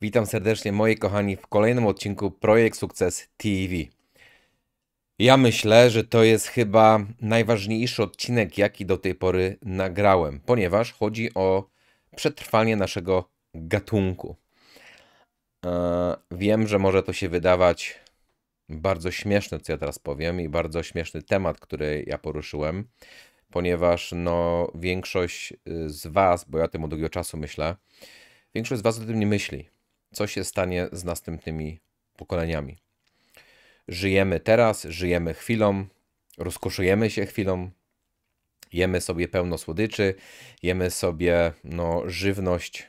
Witam serdecznie, moi kochani, w kolejnym odcinku Projekt Sukces TV. Ja myślę, że to jest chyba najważniejszy odcinek, jaki do tej pory nagrałem, ponieważ chodzi o przetrwanie naszego gatunku. E, wiem, że może to się wydawać bardzo śmieszne, co ja teraz powiem, i bardzo śmieszny temat, który ja poruszyłem, ponieważ no, większość y, z Was, bo ja tym od długiego czasu myślę, większość z Was o tym nie myśli co się stanie z następnymi pokoleniami. Żyjemy teraz, żyjemy chwilą, rozkoszujemy się chwilą, jemy sobie pełno słodyczy, jemy sobie no, żywność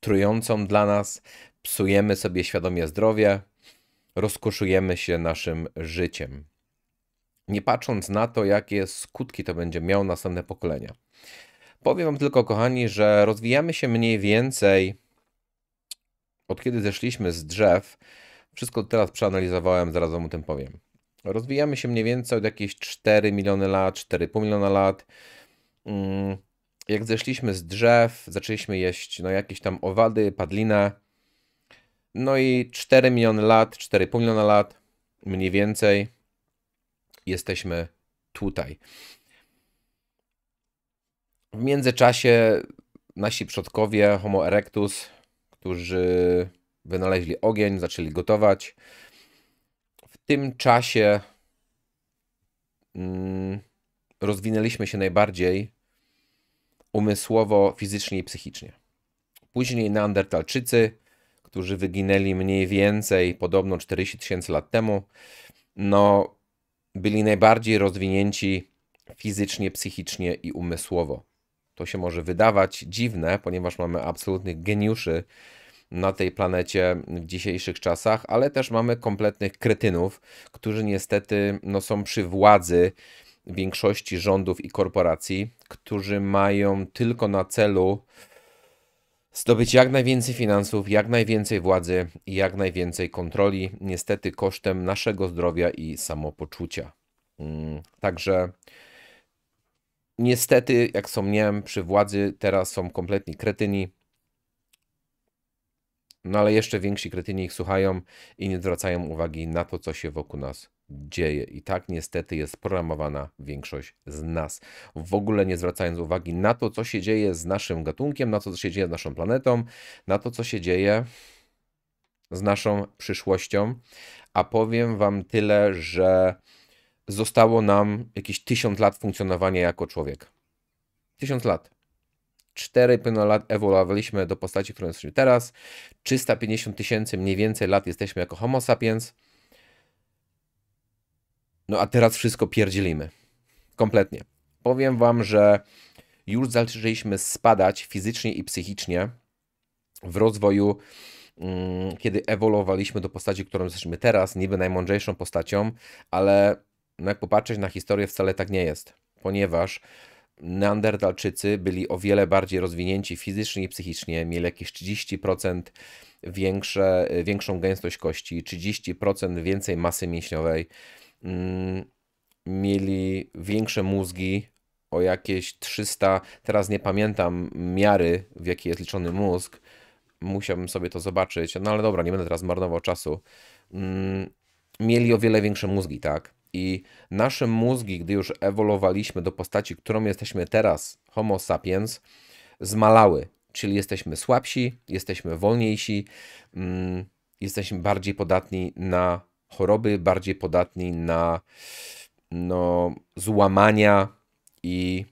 trującą dla nas, psujemy sobie świadomie zdrowie, rozkoszujemy się naszym życiem. Nie patrząc na to, jakie skutki to będzie miało następne pokolenia. Powiem Wam tylko, kochani, że rozwijamy się mniej więcej od kiedy zeszliśmy z drzew, wszystko teraz przeanalizowałem, zaraz wam o tym powiem. Rozwijamy się mniej więcej od jakieś 4 miliony lat, 4,5 miliona lat. Mm, jak zeszliśmy z drzew, zaczęliśmy jeść no, jakieś tam owady, padlinę. No i 4 miliony lat, 4,5 miliona lat mniej więcej jesteśmy tutaj. W międzyczasie nasi przodkowie Homo erectus którzy wynaleźli ogień, zaczęli gotować. W tym czasie mm, rozwinęliśmy się najbardziej umysłowo, fizycznie i psychicznie. Później Neandertalczycy, którzy wyginęli mniej więcej podobno 40 tysięcy lat temu, no, byli najbardziej rozwinięci fizycznie, psychicznie i umysłowo. To się może wydawać dziwne, ponieważ mamy absolutnych geniuszy na tej planecie w dzisiejszych czasach, ale też mamy kompletnych kretynów, którzy niestety no, są przy władzy większości rządów i korporacji, którzy mają tylko na celu zdobyć jak najwięcej finansów, jak najwięcej władzy i jak najwięcej kontroli, niestety kosztem naszego zdrowia i samopoczucia. Mm, także niestety, jak są nie wiem, przy władzy teraz są kompletni kretyni, no ale jeszcze więksi kretyni ich słuchają i nie zwracają uwagi na to, co się wokół nas dzieje. I tak niestety jest programowana większość z nas. W ogóle nie zwracając uwagi na to, co się dzieje z naszym gatunkiem, na to, co się dzieje z naszą planetą, na to, co się dzieje z naszą przyszłością. A powiem Wam tyle, że zostało nam jakieś tysiąc lat funkcjonowania jako człowiek. Tysiąc lat. 4 pełno lat ewoluowaliśmy do postaci, którą jesteśmy teraz. 350 tysięcy mniej więcej lat jesteśmy jako homo sapiens. No a teraz wszystko pierdzielimy. Kompletnie. Powiem wam, że już zaczęliśmy spadać fizycznie i psychicznie w rozwoju, mm, kiedy ewoluowaliśmy do postaci, którą jesteśmy teraz, niby najmądrzejszą postacią, ale no, jak popatrzeć na historię, wcale tak nie jest, ponieważ Neandertalczycy byli o wiele bardziej rozwinięci fizycznie i psychicznie, mieli jakieś 30% większe, y, większą gęstość kości, 30% więcej masy mięśniowej, mm, mieli większe mózgi o jakieś 300, teraz nie pamiętam miary, w jaki jest liczony mózg, musiałbym sobie to zobaczyć, no ale dobra, nie będę teraz marnował czasu. Mm, mieli o wiele większe mózgi, tak? I nasze mózgi, gdy już ewoluowaliśmy do postaci, którą jesteśmy teraz, Homo sapiens, zmalały. Czyli jesteśmy słabsi, jesteśmy wolniejsi, mm, jesteśmy bardziej podatni na choroby, bardziej podatni na no, złamania i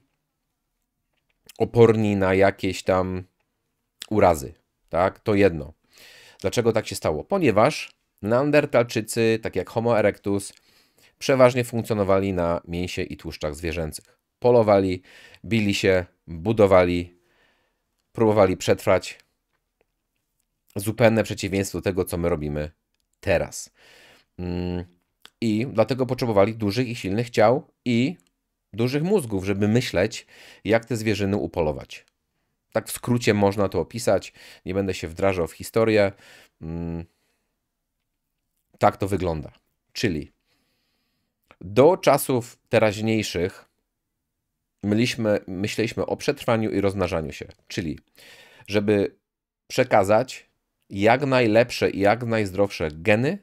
oporni na jakieś tam urazy. Tak, to jedno. Dlaczego tak się stało? Ponieważ Neandertalczycy, tak jak Homo erectus, przeważnie funkcjonowali na mięsie i tłuszczach zwierzęcych. Polowali, bili się, budowali, próbowali przetrwać. Zupełne przeciwieństwo do tego, co my robimy teraz. Mm, I dlatego potrzebowali dużych i silnych ciał i dużych mózgów, żeby myśleć, jak te zwierzyny upolować. Tak w skrócie można to opisać. Nie będę się wdrażał w historię. Mm, tak to wygląda. Czyli do czasów teraźniejszych myliśmy, myśleliśmy o przetrwaniu i rozmnażaniu się, czyli żeby przekazać jak najlepsze i jak najzdrowsze geny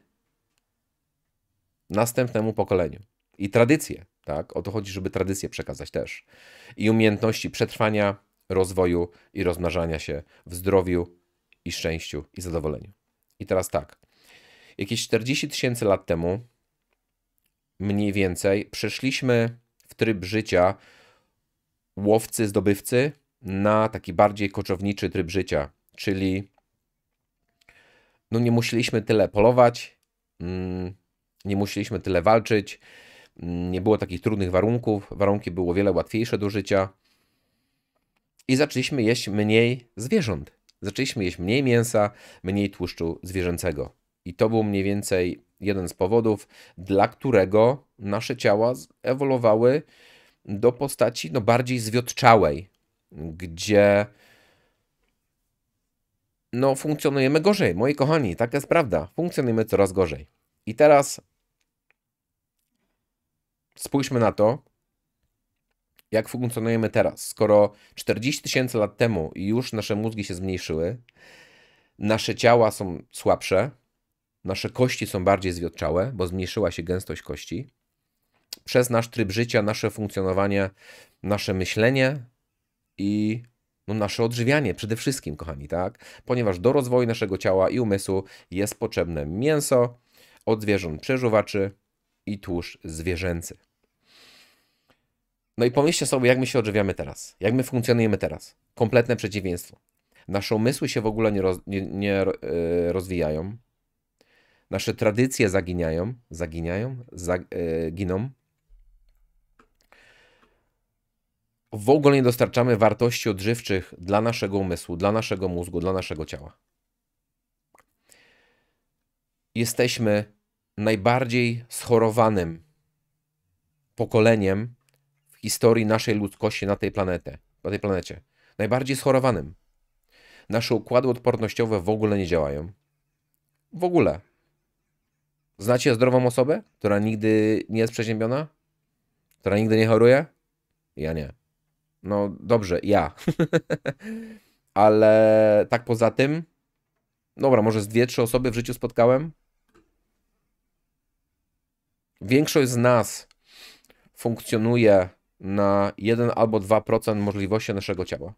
następnemu pokoleniu. I tradycje, tak? O to chodzi, żeby tradycje przekazać też. I umiejętności przetrwania, rozwoju i rozmnażania się w zdrowiu i szczęściu i zadowoleniu. I teraz tak. Jakieś 40 tysięcy lat temu mniej więcej przeszliśmy w tryb życia łowcy, zdobywcy na taki bardziej koczowniczy tryb życia, czyli no nie musieliśmy tyle polować, mm, nie musieliśmy tyle walczyć, mm, nie było takich trudnych warunków, warunki były o wiele łatwiejsze do życia i zaczęliśmy jeść mniej zwierząt. Zaczęliśmy jeść mniej mięsa, mniej tłuszczu zwierzęcego. I to był mniej więcej jeden z powodów, dla którego nasze ciała ewoluowały do postaci no, bardziej zwiotczałej, gdzie no, funkcjonujemy gorzej. Moi kochani, tak jest prawda. Funkcjonujemy coraz gorzej. I teraz spójrzmy na to, jak funkcjonujemy teraz. Skoro 40 tysięcy lat temu już nasze mózgi się zmniejszyły, nasze ciała są słabsze, Nasze kości są bardziej zwiotczałe, bo zmniejszyła się gęstość kości. Przez nasz tryb życia, nasze funkcjonowanie, nasze myślenie i no, nasze odżywianie przede wszystkim, kochani, tak? Ponieważ do rozwoju naszego ciała i umysłu jest potrzebne mięso od zwierząt przeżuwaczy i tłuszcz zwierzęcy. No i pomyślcie sobie, jak my się odżywiamy teraz, jak my funkcjonujemy teraz. Kompletne przeciwieństwo. Nasze umysły się w ogóle nie, roz, nie, nie e, rozwijają, nasze tradycje zaginiają, zaginiają, zaginą. E, giną. W ogóle nie dostarczamy wartości odżywczych dla naszego umysłu, dla naszego mózgu, dla naszego ciała. Jesteśmy najbardziej schorowanym pokoleniem w historii naszej ludzkości na tej, planetę, na tej planecie. Najbardziej schorowanym. Nasze układy odpornościowe w ogóle nie działają. W ogóle Znacie zdrową osobę, która nigdy nie jest przeziębiona? Która nigdy nie choruje? Ja nie. No dobrze, ja. Ale tak poza tym, dobra, może z dwie, trzy osoby w życiu spotkałem. Większość z nas funkcjonuje na 1 albo 2% możliwości naszego ciała.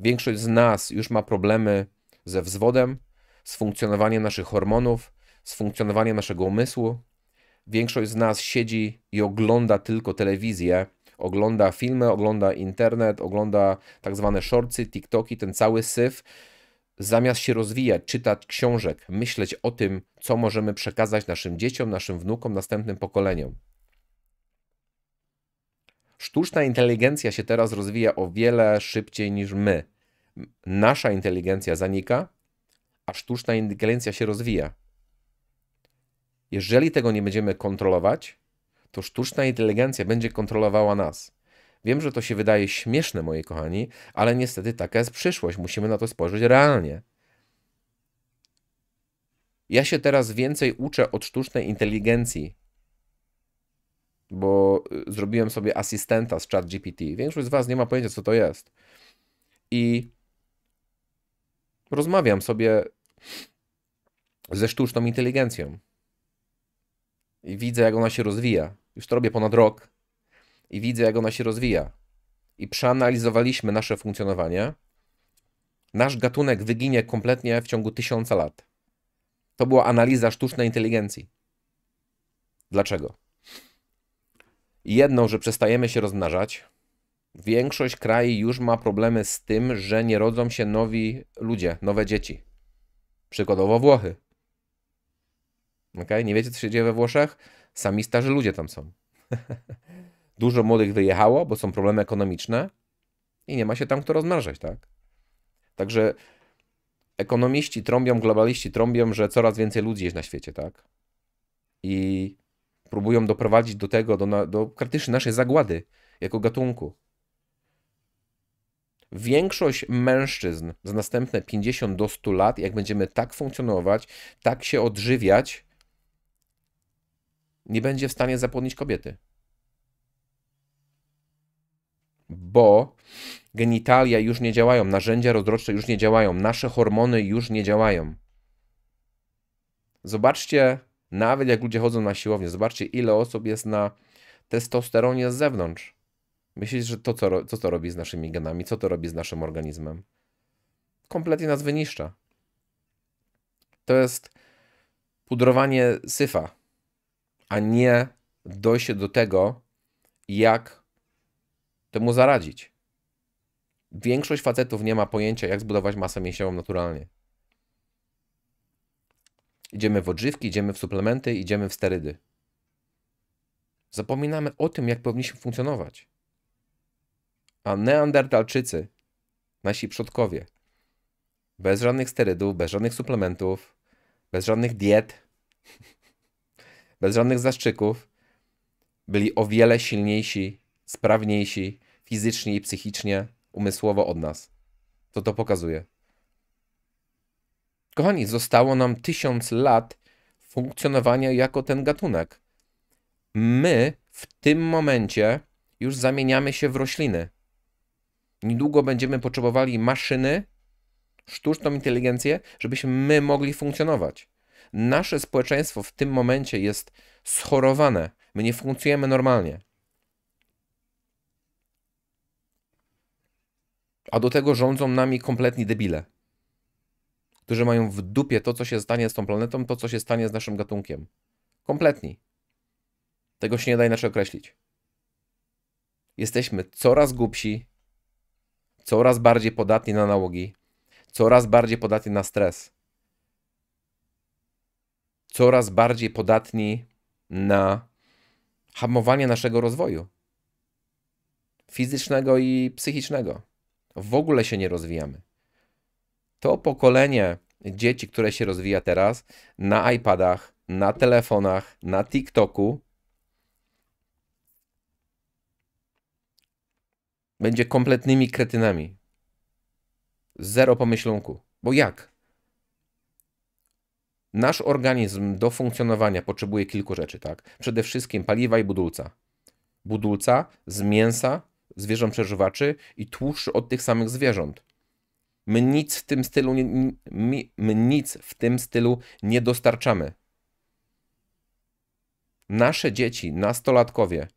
Większość z nas już ma problemy ze wzwodem, z funkcjonowaniem naszych hormonów, z funkcjonowaniem naszego umysłu. Większość z nas siedzi i ogląda tylko telewizję, ogląda filmy, ogląda internet, ogląda tak zwane shortsy, TikToki, ten cały syf. Zamiast się rozwijać, czytać książek, myśleć o tym, co możemy przekazać naszym dzieciom, naszym wnukom, następnym pokoleniom. Sztuczna inteligencja się teraz rozwija o wiele szybciej niż my. Nasza inteligencja zanika, a sztuczna inteligencja się rozwija. Jeżeli tego nie będziemy kontrolować, to sztuczna inteligencja będzie kontrolowała nas. Wiem, że to się wydaje śmieszne, moi kochani, ale niestety taka jest przyszłość. Musimy na to spojrzeć realnie. Ja się teraz więcej uczę od sztucznej inteligencji, bo y, zrobiłem sobie asystenta z ChatGPT. Większość z Was nie ma pojęcia, co to jest. I rozmawiam sobie ze sztuczną inteligencją i widzę, jak ona się rozwija. Już to robię ponad rok i widzę, jak ona się rozwija. I przeanalizowaliśmy nasze funkcjonowanie. Nasz gatunek wyginie kompletnie w ciągu tysiąca lat. To była analiza sztucznej inteligencji. Dlaczego? Jedną, że przestajemy się rozmnażać. Większość krajów już ma problemy z tym, że nie rodzą się nowi ludzie, nowe dzieci. Przykładowo Włochy. Okay? Nie wiecie, co się dzieje we Włoszech? Sami starzy ludzie tam są. Dużo młodych wyjechało, bo są problemy ekonomiczne i nie ma się tam kto rozmnażać, tak? Także ekonomiści trąbią, globaliści trąbią, że coraz więcej ludzi jest na świecie, tak? I próbują doprowadzić do tego, do, do praktycznie naszej zagłady jako gatunku. Większość mężczyzn za następne 50 do 100 lat, jak będziemy tak funkcjonować, tak się odżywiać, nie będzie w stanie zapłodnić kobiety. Bo genitalia już nie działają, narzędzia rozrodcze już nie działają, nasze hormony już nie działają. Zobaczcie, nawet jak ludzie chodzą na siłownię, zobaczcie, ile osób jest na testosteronie z zewnątrz. Myślisz, że to, co, co to robi z naszymi genami, co to robi z naszym organizmem? Kompletnie nas wyniszcza. To jest pudrowanie syfa a nie dojść do tego, jak temu zaradzić. Większość facetów nie ma pojęcia, jak zbudować masę mięśniową naturalnie. Idziemy w odżywki, idziemy w suplementy, idziemy w sterydy. Zapominamy o tym, jak powinniśmy funkcjonować. A Neandertalczycy, nasi przodkowie, bez żadnych sterydów, bez żadnych suplementów, bez żadnych diet, bez żadnych zastrzyków, byli o wiele silniejsi, sprawniejsi fizycznie i psychicznie, umysłowo od nas. To to pokazuje. Kochani, zostało nam tysiąc lat funkcjonowania jako ten gatunek. My w tym momencie już zamieniamy się w rośliny. Niedługo będziemy potrzebowali maszyny, sztuczną inteligencję, żebyśmy my mogli funkcjonować. Nasze społeczeństwo w tym momencie jest schorowane. My nie funkcjonujemy normalnie. A do tego rządzą nami kompletni debile, którzy mają w dupie to, co się stanie z tą planetą, to, co się stanie z naszym gatunkiem. Kompletni. Tego się nie da inaczej określić. Jesteśmy coraz głupsi, coraz bardziej podatni na nałogi, coraz bardziej podatni na stres coraz bardziej podatni na hamowanie naszego rozwoju fizycznego i psychicznego. W ogóle się nie rozwijamy. To pokolenie dzieci, które się rozwija teraz na iPadach, na telefonach, na TikToku, będzie kompletnymi kretynami. Zero pomyślunku. Bo jak? Nasz organizm do funkcjonowania potrzebuje kilku rzeczy, tak? Przede wszystkim paliwa i budulca. Budulca z mięsa, zwierząt przeżywaczy i tłuszcz od tych samych zwierząt. My nic w tym stylu nie, my, my nic w tym stylu nie dostarczamy. Nasze dzieci, nastolatkowie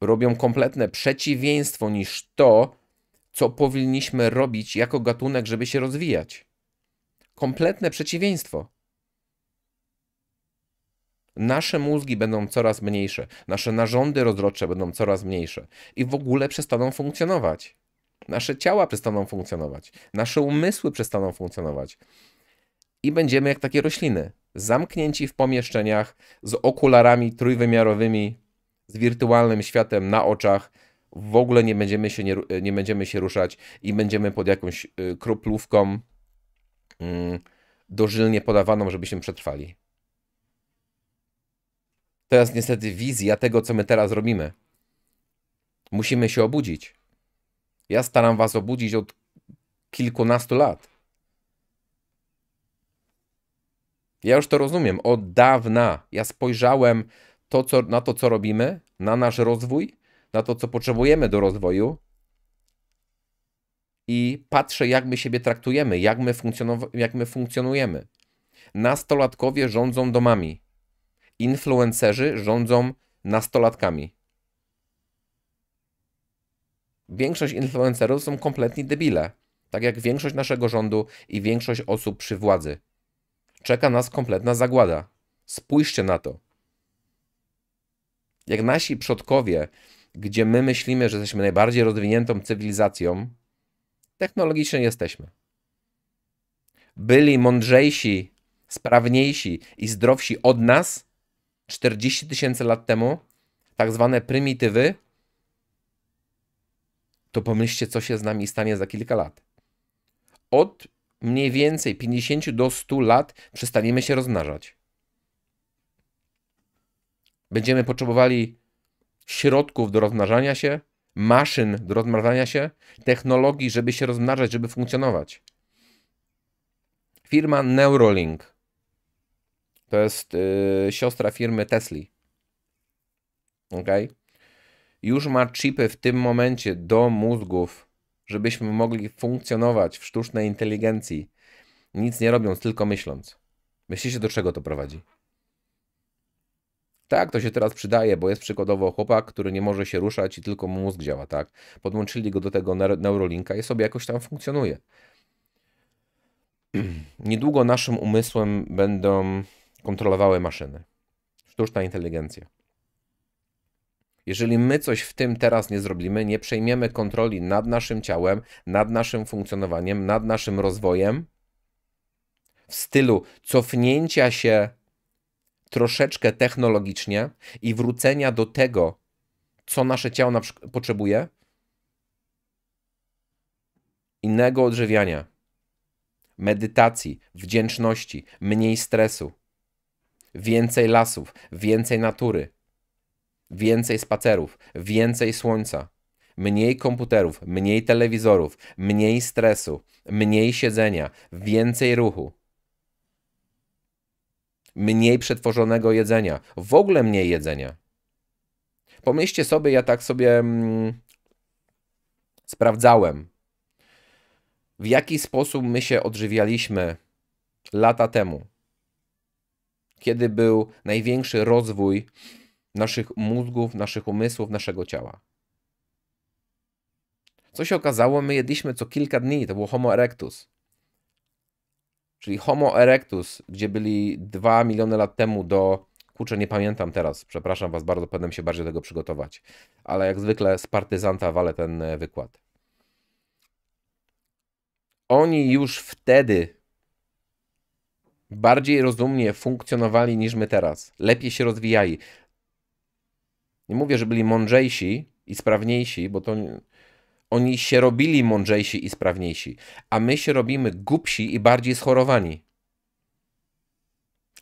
robią kompletne przeciwieństwo niż to, co powinniśmy robić jako gatunek, żeby się rozwijać kompletne przeciwieństwo. Nasze mózgi będą coraz mniejsze, nasze narządy rozrodcze będą coraz mniejsze i w ogóle przestaną funkcjonować. Nasze ciała przestaną funkcjonować, nasze umysły przestaną funkcjonować. I będziemy jak takie rośliny, zamknięci w pomieszczeniach z okularami trójwymiarowymi, z wirtualnym światem na oczach. W ogóle nie będziemy się, nie, nie będziemy się ruszać i będziemy pod jakąś y, kroplówką Mm, dożylnie podawaną, żebyśmy przetrwali. To jest niestety wizja tego, co my teraz robimy. Musimy się obudzić. Ja staram was obudzić od kilkunastu lat. Ja już to rozumiem od dawna. Ja spojrzałem to, co, na to, co robimy, na nasz rozwój, na to, co potrzebujemy do rozwoju i patrzę, jak my siebie traktujemy, jak my, jak my funkcjonujemy. Nastolatkowie rządzą domami, influencerzy rządzą nastolatkami. Większość influencerów są kompletni debile, tak jak większość naszego rządu i większość osób przy władzy. Czeka nas kompletna zagłada. Spójrzcie na to. Jak nasi przodkowie, gdzie my myślimy, że jesteśmy najbardziej rozwiniętą cywilizacją, technologicznie jesteśmy. Byli mądrzejsi, sprawniejsi i zdrowsi od nas 40 tysięcy lat temu, tak zwane prymitywy, to pomyślcie, co się z nami stanie za kilka lat. Od mniej więcej 50 do 100 lat przestaniemy się rozmnażać. Będziemy potrzebowali środków do rozmnażania się, maszyn do rozmnażania się, technologii, żeby się rozmnażać, żeby funkcjonować. Firma Neuralink to jest yy, siostra firmy Tesla. Ok? Już ma chipy w tym momencie do mózgów, żebyśmy mogli funkcjonować w sztucznej inteligencji, nic nie robiąc, tylko myśląc. Myślicie, do czego to prowadzi? Tak, to się teraz przydaje, bo jest przykładowo chłopak, który nie może się ruszać i tylko mu mózg działa, tak? Podłączyli go do tego Neurolinka i sobie jakoś tam funkcjonuje. Niedługo naszym umysłem będą kontrolowały maszyny. Sztuczna inteligencja. Jeżeli my coś w tym teraz nie zrobimy, nie przejmiemy kontroli nad naszym ciałem, nad naszym funkcjonowaniem, nad naszym rozwojem, w stylu cofnięcia się troszeczkę technologicznie i wrócenia do tego, co nasze ciało na potrzebuje, innego odżywiania, medytacji, wdzięczności, mniej stresu, więcej lasów, więcej natury, więcej spacerów, więcej słońca, mniej komputerów, mniej telewizorów, mniej stresu, mniej siedzenia, więcej ruchu mniej przetworzonego jedzenia, w ogóle mniej jedzenia. Pomyślcie sobie, ja tak sobie mm, sprawdzałem, w jaki sposób my się odżywialiśmy lata temu, kiedy był największy rozwój naszych mózgów, naszych umysłów, naszego ciała. Co się okazało, my jedliśmy co kilka dni, to było Homo erectus czyli Homo erectus, gdzie byli 2 miliony lat temu do... Kurczę, nie pamiętam teraz, przepraszam Was bardzo, powinienem się bardziej do tego przygotować. Ale jak zwykle z partyzanta wale ten e, wykład. Oni już wtedy bardziej rozumnie funkcjonowali niż my teraz. Lepiej się rozwijali. Nie mówię, że byli mądrzejsi i sprawniejsi, bo to oni się robili mądrzejsi i sprawniejsi, a my się robimy głupsi i bardziej schorowani.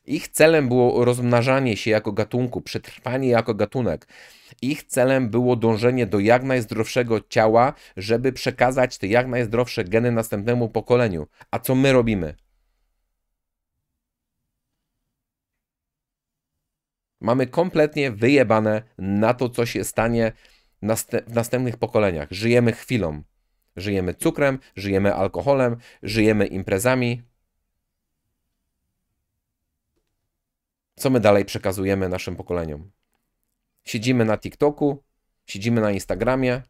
Ich celem było rozmnażanie się jako gatunku, przetrwanie jako gatunek. Ich celem było dążenie do jak najzdrowszego ciała, żeby przekazać te jak najzdrowsze geny następnemu pokoleniu. A co my robimy? Mamy kompletnie wyjebane na to, co się stanie w następnych pokoleniach. Żyjemy chwilą. Żyjemy cukrem, żyjemy alkoholem, żyjemy imprezami. Co my dalej przekazujemy naszym pokoleniom? Siedzimy na TikToku, siedzimy na Instagramie,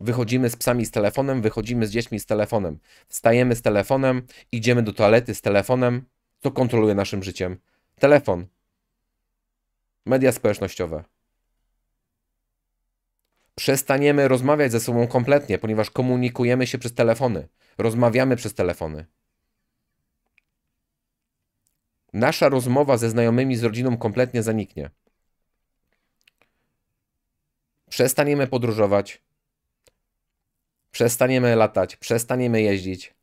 Wychodzimy z psami z telefonem, wychodzimy z dziećmi z telefonem, wstajemy z telefonem, idziemy do toalety z telefonem. Co kontroluje naszym życiem? Telefon. Media społecznościowe przestaniemy rozmawiać ze sobą kompletnie, ponieważ komunikujemy się przez telefony, rozmawiamy przez telefony. Nasza rozmowa ze znajomymi, z rodziną kompletnie zaniknie. Przestaniemy podróżować, przestaniemy latać, przestaniemy jeździć.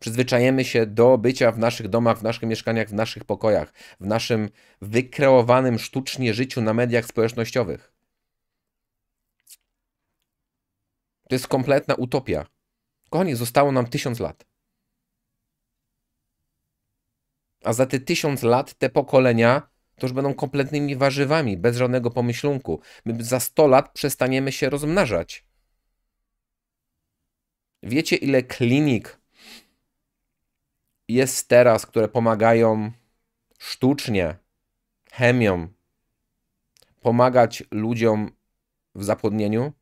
Przyzwyczajemy się do bycia w naszych domach, w naszych mieszkaniach, w naszych pokojach, w naszym wykreowanym sztucznie życiu na mediach społecznościowych. To jest kompletna utopia. Kochani, zostało nam tysiąc lat. A za te tysiąc lat te pokolenia to już będą kompletnymi warzywami, bez żadnego pomyślunku. My za 100 lat przestaniemy się rozmnażać. Wiecie, ile klinik jest teraz, które pomagają sztucznie, chemią, pomagać ludziom w zapłodnieniu?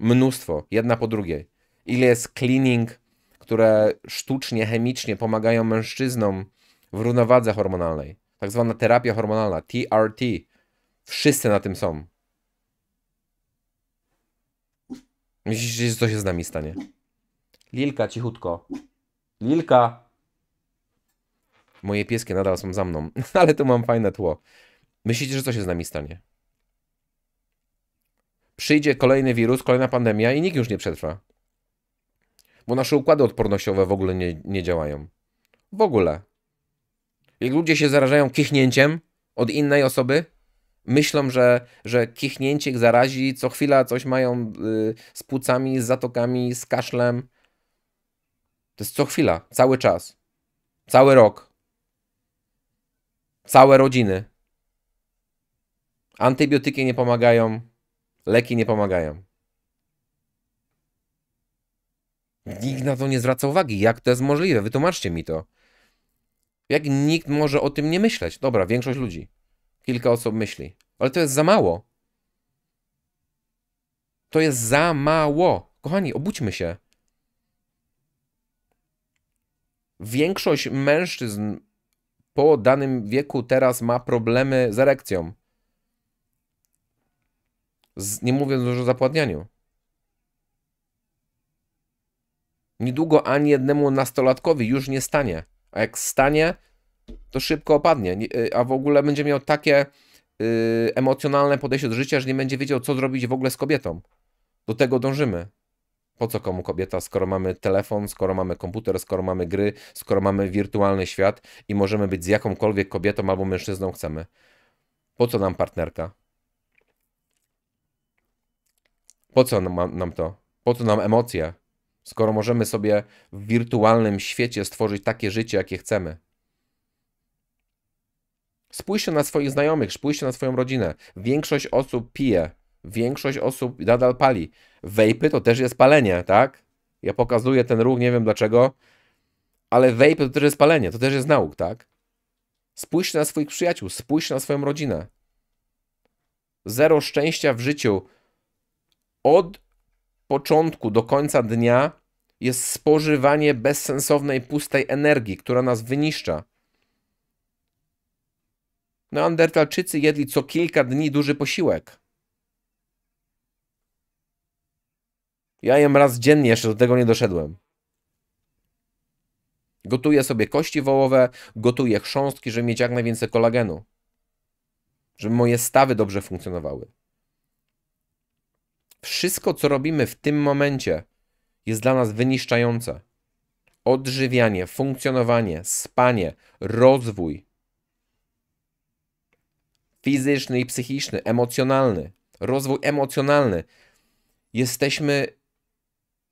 Mnóstwo, jedna po drugiej. Ile jest cleaning, które sztucznie, chemicznie pomagają mężczyznom w równowadze hormonalnej. Tak zwana terapia hormonalna, TRT. Wszyscy na tym są. Myślicie, co się z nami stanie? Lilka, cichutko. Lilka! Moje pieski nadal są za mną, ale tu mam fajne tło. Myślicie, że co się z nami stanie? przyjdzie kolejny wirus, kolejna pandemia i nikt już nie przetrwa. Bo nasze układy odpornościowe w ogóle nie, nie działają. W ogóle. Jak ludzie się zarażają kichnięciem od innej osoby, myślą, że, że kichnięcie ich zarazi, co chwila coś mają y, z płucami, z zatokami, z kaszlem. To jest co chwila, cały czas, cały rok, całe rodziny. Antybiotyki nie pomagają, Leki nie pomagają. Nikt na to nie zwraca uwagi. Jak to jest możliwe? Wytłumaczcie mi to. Jak nikt może o tym nie myśleć? Dobra, większość ludzi. Kilka osób myśli. Ale to jest za mało. To jest za mało. Kochani, obudźmy się. Większość mężczyzn po danym wieku teraz ma problemy z erekcją. Z, nie mówiąc już o zapładnianiu. Niedługo ani jednemu nastolatkowi już nie stanie. A jak stanie, to szybko opadnie. Y, a w ogóle będzie miał takie yy, emocjonalne podejście do życia, że nie będzie wiedział, co zrobić w ogóle z kobietą. Do tego dążymy. Po co komu kobieta, skoro mamy telefon, skoro mamy komputer, skoro mamy gry, skoro mamy wirtualny świat i możemy być z jakąkolwiek kobietą albo mężczyzną chcemy? Po co nam partnerka? Po co nam, to? Po co nam emocje? Skoro możemy sobie w wirtualnym świecie stworzyć takie życie, jakie chcemy. Spójrzcie na swoich znajomych, spójrzcie na swoją rodzinę. Większość osób pije, większość osób nadal pali. Wejpy to też jest palenie, tak? Ja pokazuję ten ruch, nie wiem dlaczego, ale wejpy to też jest palenie, to też jest nauk, tak? Spójrzcie na swoich przyjaciół, spójrzcie na swoją rodzinę. Zero szczęścia w życiu od początku do końca dnia jest spożywanie bezsensownej, pustej energii, która nas wyniszcza. Neandertalczycy jedli co kilka dni duży posiłek. Ja jem raz dziennie, jeszcze do tego nie doszedłem. Gotuję sobie kości wołowe, gotuję chrząstki, żeby mieć jak najwięcej kolagenu. Żeby moje stawy dobrze funkcjonowały. Wszystko, co robimy w tym momencie, jest dla nas wyniszczające. Odżywianie, funkcjonowanie, spanie, rozwój fizyczny i psychiczny, emocjonalny, rozwój emocjonalny. Jesteśmy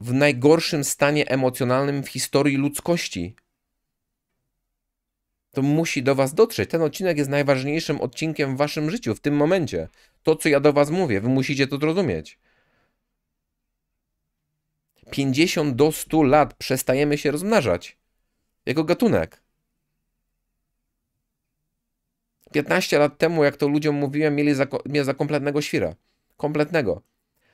w najgorszym stanie emocjonalnym w historii ludzkości. To musi do Was dotrzeć. Ten odcinek jest najważniejszym odcinkiem w Waszym życiu w tym momencie. To, co ja do Was mówię, Wy musicie to zrozumieć. 50 do 100 lat przestajemy się rozmnażać jako gatunek. 15 lat temu, jak to ludziom mówiłem, mieli za, mnie za kompletnego świra. Kompletnego.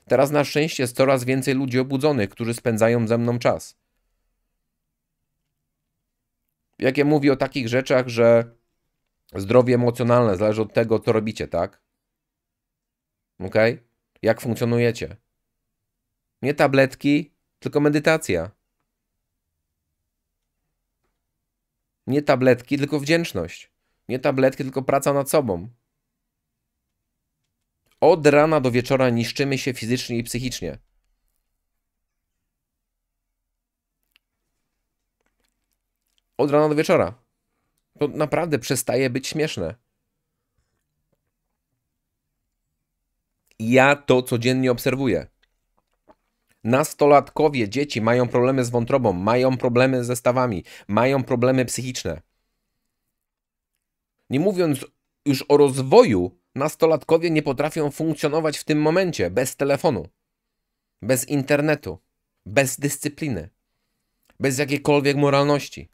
Teraz na szczęście jest coraz więcej ludzi obudzonych, którzy spędzają ze mną czas. Jakie ja mówi o takich rzeczach, że zdrowie emocjonalne zależy od tego, co robicie, tak? Ok? Jak funkcjonujecie? Nie tabletki, tylko medytacja. Nie tabletki, tylko wdzięczność. Nie tabletki, tylko praca nad sobą. Od rana do wieczora niszczymy się fizycznie i psychicznie. Od rana do wieczora. To naprawdę przestaje być śmieszne. Ja to codziennie obserwuję. Nastolatkowie, dzieci mają problemy z wątrobą, mają problemy ze stawami, mają problemy psychiczne. Nie mówiąc już o rozwoju, nastolatkowie nie potrafią funkcjonować w tym momencie bez telefonu, bez internetu, bez dyscypliny, bez jakiejkolwiek moralności.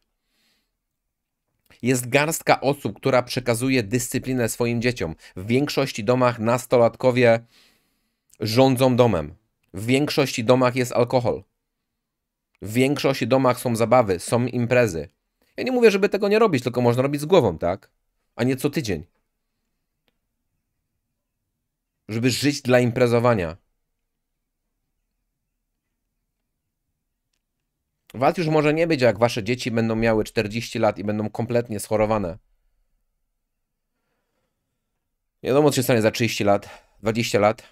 Jest garstka osób, która przekazuje dyscyplinę swoim dzieciom. W większości domach nastolatkowie rządzą domem. W większości domach jest alkohol. W większości domach są zabawy, są imprezy. Ja nie mówię, żeby tego nie robić, tylko można robić z głową, tak? A nie co tydzień. Żeby żyć dla imprezowania. Was już może nie być, jak wasze dzieci będą miały 40 lat i będą kompletnie schorowane. Nie wiadomo, co się stanie za 30 lat, 20 lat.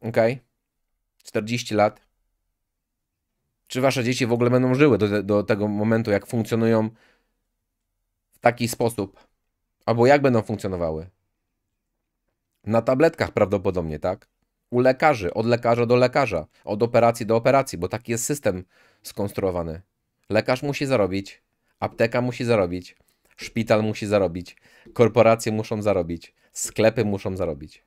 Okej? Okay? 40 lat? Czy wasze dzieci w ogóle będą żyły do, do tego momentu, jak funkcjonują w taki sposób? Albo jak będą funkcjonowały? Na tabletkach prawdopodobnie, tak? U lekarzy, od lekarza do lekarza, od operacji do operacji, bo taki jest system skonstruowany. Lekarz musi zarobić, apteka musi zarobić, szpital musi zarobić, korporacje muszą zarobić, sklepy muszą zarobić.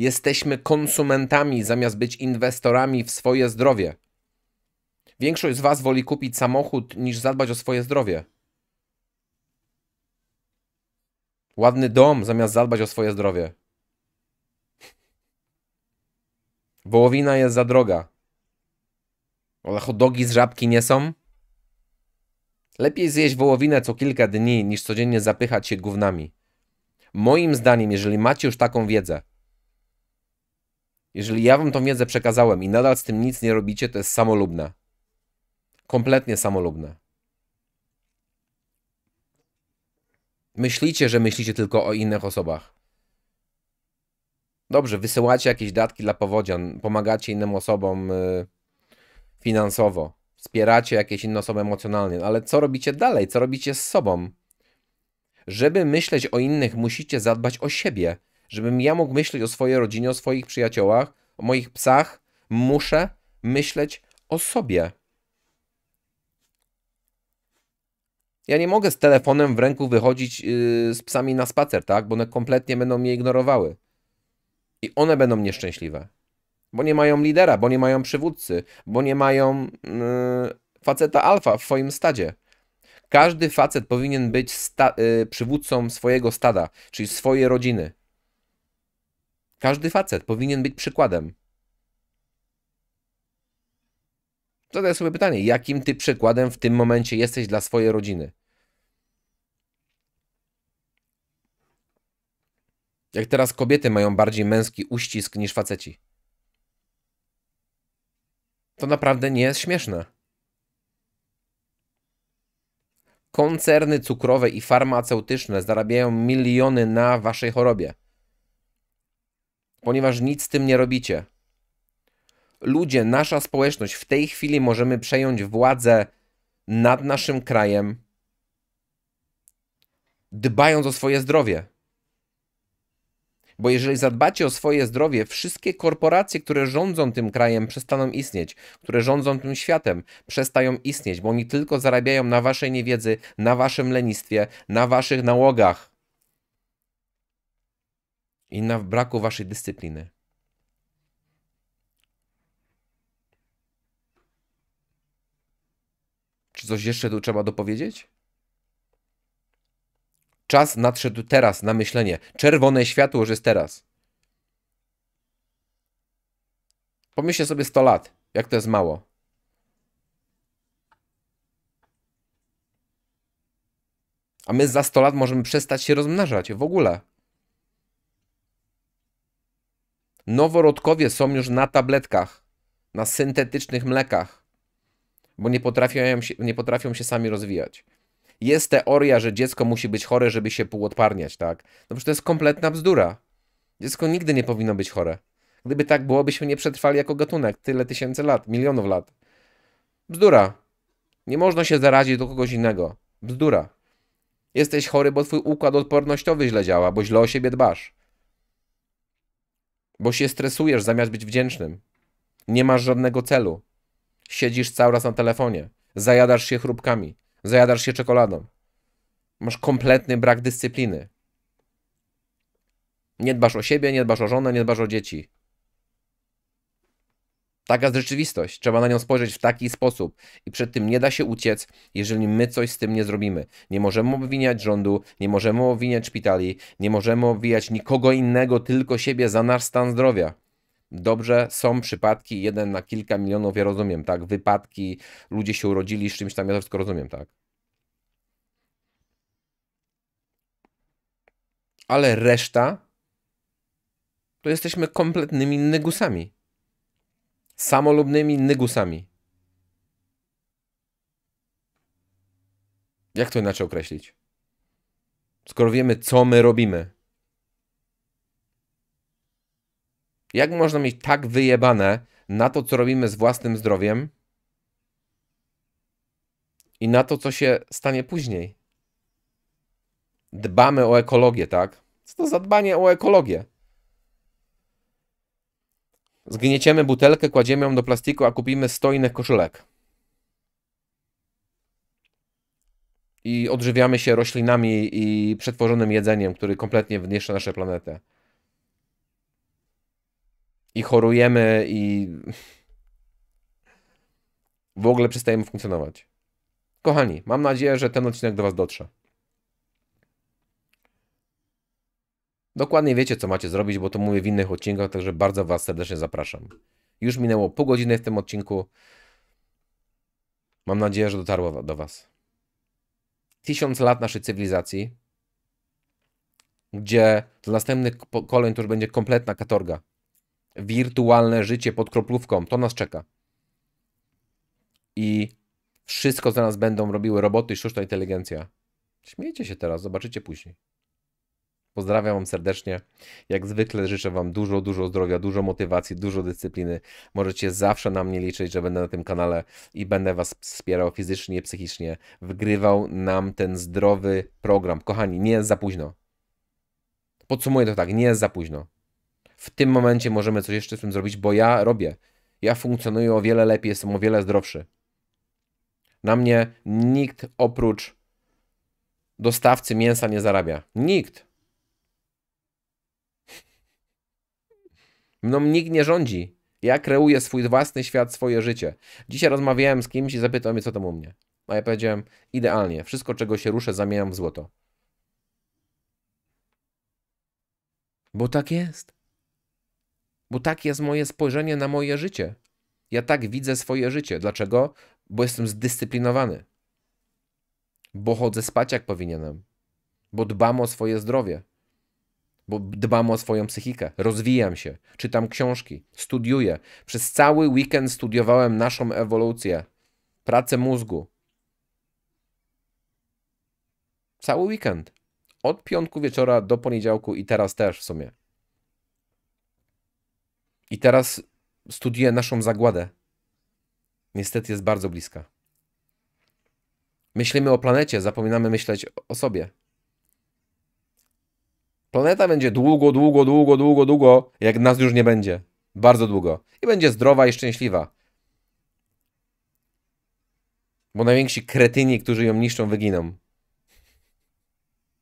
jesteśmy konsumentami zamiast być inwestorami w swoje zdrowie. Większość z Was woli kupić samochód niż zadbać o swoje zdrowie. Ładny dom zamiast zadbać o swoje zdrowie. Wołowina jest za droga. Ale hodogi z żabki nie są? Lepiej zjeść wołowinę co kilka dni, niż codziennie zapychać się gównami. Moim zdaniem, jeżeli macie już taką wiedzę, jeżeli ja wam tą wiedzę przekazałem i nadal z tym nic nie robicie, to jest samolubne. Kompletnie samolubne. Myślicie, że myślicie tylko o innych osobach. Dobrze, wysyłacie jakieś datki dla powodzian, pomagacie innym osobom y, finansowo, wspieracie jakieś inne osoby emocjonalnie, no ale co robicie dalej? Co robicie z sobą? Żeby myśleć o innych, musicie zadbać o siebie. Żebym ja mógł myśleć o swojej rodzinie, o swoich przyjaciołach, o moich psach, muszę myśleć o sobie. Ja nie mogę z telefonem w ręku wychodzić yy, z psami na spacer, tak? Bo one kompletnie będą mnie ignorowały. I one będą nieszczęśliwe. Bo nie mają lidera, bo nie mają przywódcy, bo nie mają yy, faceta alfa w swoim stadzie. Każdy facet powinien być sta- yy, przywódcą swojego stada, czyli swojej rodziny. Każdy facet powinien być przykładem. Zadaję sobie pytanie, jakim ty przykładem w tym momencie jesteś dla swojej rodziny? Jak teraz kobiety mają bardziej męski uścisk niż faceci. To naprawdę nie jest śmieszne. Koncerny cukrowe i farmaceutyczne zarabiają miliony na waszej chorobie ponieważ nic z tym nie robicie. Ludzie, nasza społeczność, w tej chwili możemy przejąć władzę nad naszym krajem, dbając o swoje zdrowie. Bo jeżeli zadbacie o swoje zdrowie, wszystkie korporacje, które rządzą tym krajem, przestaną istnieć, które rządzą tym światem, przestają istnieć, bo oni tylko zarabiają na waszej niewiedzy, na waszym lenistwie, na waszych nałogach i na braku waszej dyscypliny. Czy coś jeszcze tu trzeba dopowiedzieć? Czas nadszedł teraz na myślenie. Czerwone światło już jest teraz. Pomyślcie sobie 100 lat, jak to jest mało. A my za 100 lat możemy przestać się rozmnażać w ogóle. Noworodkowie są już na tabletkach, na syntetycznych mlekach, bo nie potrafią się, nie potrafią się sami rozwijać. Jest teoria, że dziecko musi być chore, żeby się półodparniać, tak? No przecież to jest kompletna bzdura. Dziecko nigdy nie powinno być chore. Gdyby tak było, byśmy nie przetrwali jako gatunek tyle tysięcy lat, milionów lat. Bzdura. Nie można się zarazić do kogoś innego. Bzdura. Jesteś chory, bo twój układ odpornościowy źle działa, bo źle o siebie dbasz. Bo się stresujesz zamiast być wdzięcznym. Nie masz żadnego celu. Siedzisz cały raz na telefonie. Zajadasz się chrupkami. Zajadasz się czekoladą. Masz kompletny brak dyscypliny. Nie dbasz o siebie, nie dbasz o żonę, nie dbasz o dzieci. Taka jest rzeczywistość. Trzeba na nią spojrzeć w taki sposób i przed tym nie da się uciec, jeżeli my coś z tym nie zrobimy. Nie możemy obwiniać rządu, nie możemy obwiniać szpitali, nie możemy obwijać nikogo innego, tylko siebie za nasz stan zdrowia. Dobrze, są przypadki, jeden na kilka milionów, ja rozumiem, tak? Wypadki, ludzie się urodzili z czymś tam, ja to wszystko rozumiem, tak? Ale reszta to jesteśmy kompletnymi negusami samolubnymi nygusami. Jak to inaczej określić? Skoro wiemy, co my robimy. Jak można mieć tak wyjebane na to, co robimy z własnym zdrowiem i na to, co się stanie później? Dbamy o ekologię, tak? Co to zadbanie o ekologię? Zgnieciemy butelkę, kładziemy ją do plastiku, a kupimy 100 innych koszulek. I odżywiamy się roślinami i przetworzonym jedzeniem, który kompletnie wyniszcza naszą planetę. I chorujemy i w ogóle przestajemy funkcjonować. Kochani, mam nadzieję, że ten odcinek do Was dotrze. Dokładnie wiecie, co macie zrobić, bo to mówię w innych odcinkach, także bardzo Was serdecznie zapraszam. Już minęło pół godziny w tym odcinku. Mam nadzieję, że dotarło do Was. Tysiąc lat naszej cywilizacji, gdzie dla następnych pokoleń to już będzie kompletna katorga. Wirtualne życie pod kroplówką, to nas czeka. I wszystko za nas będą robiły roboty i sztuczna inteligencja. Śmiejcie się teraz, zobaczycie później. Pozdrawiam Wam serdecznie. Jak zwykle życzę Wam dużo, dużo zdrowia, dużo motywacji, dużo dyscypliny. Możecie zawsze na mnie liczyć, że będę na tym kanale i będę Was wspierał fizycznie, psychicznie. Wygrywał nam ten zdrowy program. Kochani, nie jest za późno. Podsumuję to tak, nie jest za późno. W tym momencie możemy coś jeszcze z tym zrobić, bo ja robię. Ja funkcjonuję o wiele lepiej, jestem o wiele zdrowszy. Na mnie nikt oprócz dostawcy mięsa nie zarabia. Nikt. Mną no, nikt nie rządzi. Ja kreuję swój własny świat, swoje życie. Dzisiaj rozmawiałem z kimś i zapytał mnie, co tam u mnie. A ja powiedziałem, idealnie. Wszystko, czego się ruszę, zamieniam w złoto. Bo tak jest. Bo tak jest moje spojrzenie na moje życie. Ja tak widzę swoje życie. Dlaczego? Bo jestem zdyscyplinowany. Bo chodzę spać jak powinienem. Bo dbam o swoje zdrowie bo dbam o swoją psychikę, rozwijam się, czytam książki, studiuję. Przez cały weekend studiowałem naszą ewolucję, pracę mózgu. Cały weekend. Od piątku wieczora do poniedziałku i teraz też w sumie. I teraz studiuję naszą zagładę. Niestety jest bardzo bliska. Myślimy o planecie, zapominamy myśleć o sobie. Planeta będzie długo, długo, długo, długo, długo, jak nas już nie będzie. Bardzo długo. I będzie zdrowa i szczęśliwa. Bo najwięksi kretyni, którzy ją niszczą, wyginą.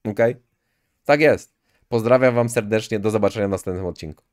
Okej? Okay? Tak jest. Pozdrawiam Wam serdecznie. Do zobaczenia w następnym odcinku.